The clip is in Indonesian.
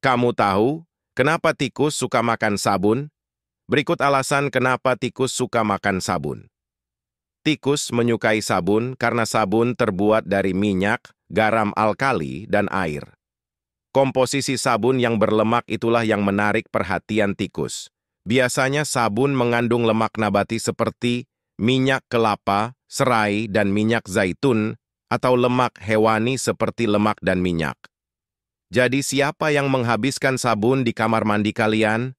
Kamu tahu kenapa tikus suka makan sabun? Berikut alasan kenapa tikus suka makan sabun. Tikus menyukai sabun karena sabun terbuat dari minyak, garam alkali, dan air. Komposisi sabun yang berlemak itulah yang menarik perhatian tikus. Biasanya sabun mengandung lemak nabati seperti minyak kelapa, serai, dan minyak zaitun, atau lemak hewani seperti lemak dan minyak. Jadi siapa yang menghabiskan sabun di kamar mandi kalian?